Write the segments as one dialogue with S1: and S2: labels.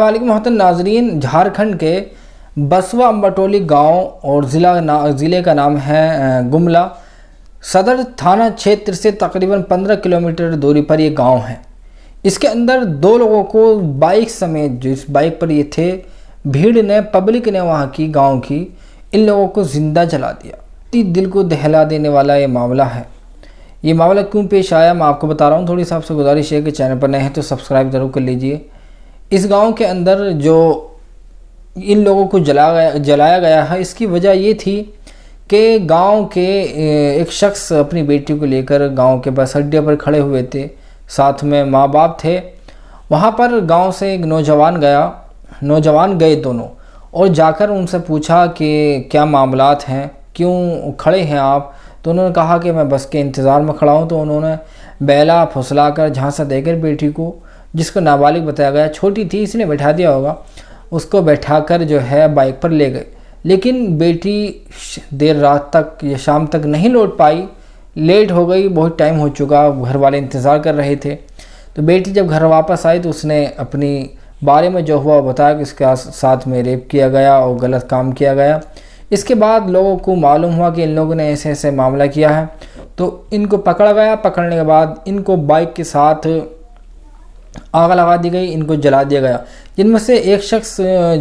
S1: वालेकुम महतम नाजरीन झारखंड के बसवा अम्बटोली गांव और ज़िला ज़िले का नाम है गुमला सदर थाना क्षेत्र से तकरीबन 15 किलोमीटर दूरी पर ये गांव है इसके अंदर दो लोगों को बाइक समेत जो इस बाइक पर ये थे भीड़ ने पब्लिक ने वहाँ की गांव की इन लोगों को ज़िंदा जला दिया ती दिल को दहला देने वाला ये मामला है ये मामला क्यों पेश आया मैं आपको बता रहा हूँ थोड़ी सा आपसे गुजारिश है कि चैनल पर नए हैं तो सब्सक्राइब ज़रूर कर लीजिए इस गांव के अंदर जो इन लोगों को जला गया जलाया गया है इसकी वजह ये थी कि गांव के एक शख्स अपनी बेटी को लेकर गांव के बस अड्डे पर खड़े हुए थे साथ में माँ बाप थे वहाँ पर गांव से एक नौजवान गया नौजवान गए दोनों और जाकर उनसे पूछा कि क्या मामलात हैं क्यों खड़े हैं आप तो उन्होंने कहा कि मैं बस के इंतज़ार में खड़ा हूँ तो उन्होंने बैला फुसला कर झांसा देकर बेटी को जिसको नाबालिग बताया गया छोटी थी इसने बैठा दिया होगा उसको बैठाकर जो है बाइक पर ले गए लेकिन बेटी देर रात तक या शाम तक नहीं लौट पाई लेट हो गई बहुत टाइम हो चुका घर वाले इंतज़ार कर रहे थे तो बेटी जब घर वापस आई तो उसने अपनी बारे में जो हुआ बताया कि उसके साथ में रेप किया गया और गलत काम किया गया इसके बाद लोगों को मालूम हुआ कि इन लोगों ने ऐसे ऐसे मामला किया है तो इनको पकड़ा गया पकड़ने के बाद इनको बाइक के साथ आग लगा दी गई इनको जला दिया गया जिनमें से एक शख्स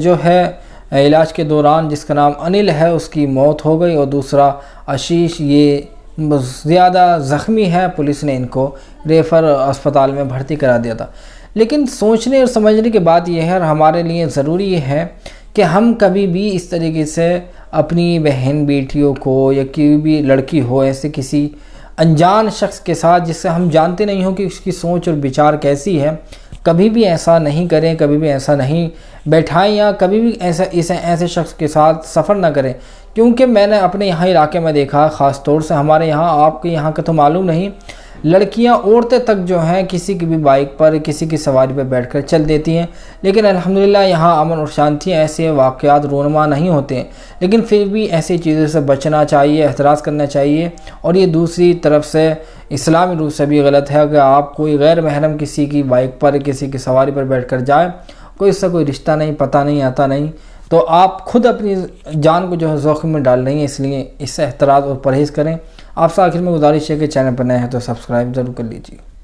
S1: जो है इलाज के दौरान जिसका नाम अनिल है उसकी मौत हो गई और दूसरा आशीष ये ज़्यादा ज़ख्मी है पुलिस ने इनको रेफर अस्पताल में भर्ती करा दिया था लेकिन सोचने और समझने की बात यह है और हमारे लिए ज़रूरी है कि हम कभी भी इस तरीके से अपनी बहन बेटियों को या कोई भी लड़की हो ऐसे किसी अनजान शख्स के साथ जिससे हम जानते नहीं हो कि उसकी सोच और विचार कैसी है कभी भी ऐसा नहीं करें कभी भी ऐसा नहीं बैठाएं या कभी भी ऐसा इसे ऐसे शख्स के साथ सफ़र ना करें क्योंकि मैंने अपने यहाँ इलाके में देखा ख़ास तौर से हमारे यहाँ आपके यहाँ का तो मालूम नहीं लड़कियां औरतें तक जो हैं किसी की भी बाइक पर किसी की सवारी पर बैठकर चल देती हैं लेकिन अल्हम्दुलिल्लाह यहाँ अमन और शांति ऐसे वाक़ात रोनमा नहीं होते लेकिन फिर भी ऐसी चीज़ों से बचना चाहिए एहतराज़ करना चाहिए और ये दूसरी तरफ से इस्लामी रूप से भी गलत है कि आप कोई गैर महरम किसी की बाइक पर किसी की सवारी पर बैठ कर जाए कोई इसका कोई रिश्ता नहीं पता नहीं आता नहीं तो आप खुद अपनी जान को जो है जोखिम में डाल रही हैं इसलिए इससे एहतराज और परहेज़ करें आपसे आखिर में गुजारिश है कि चैनल पर नए हैं तो सब्सक्राइब ज़रूर कर लीजिए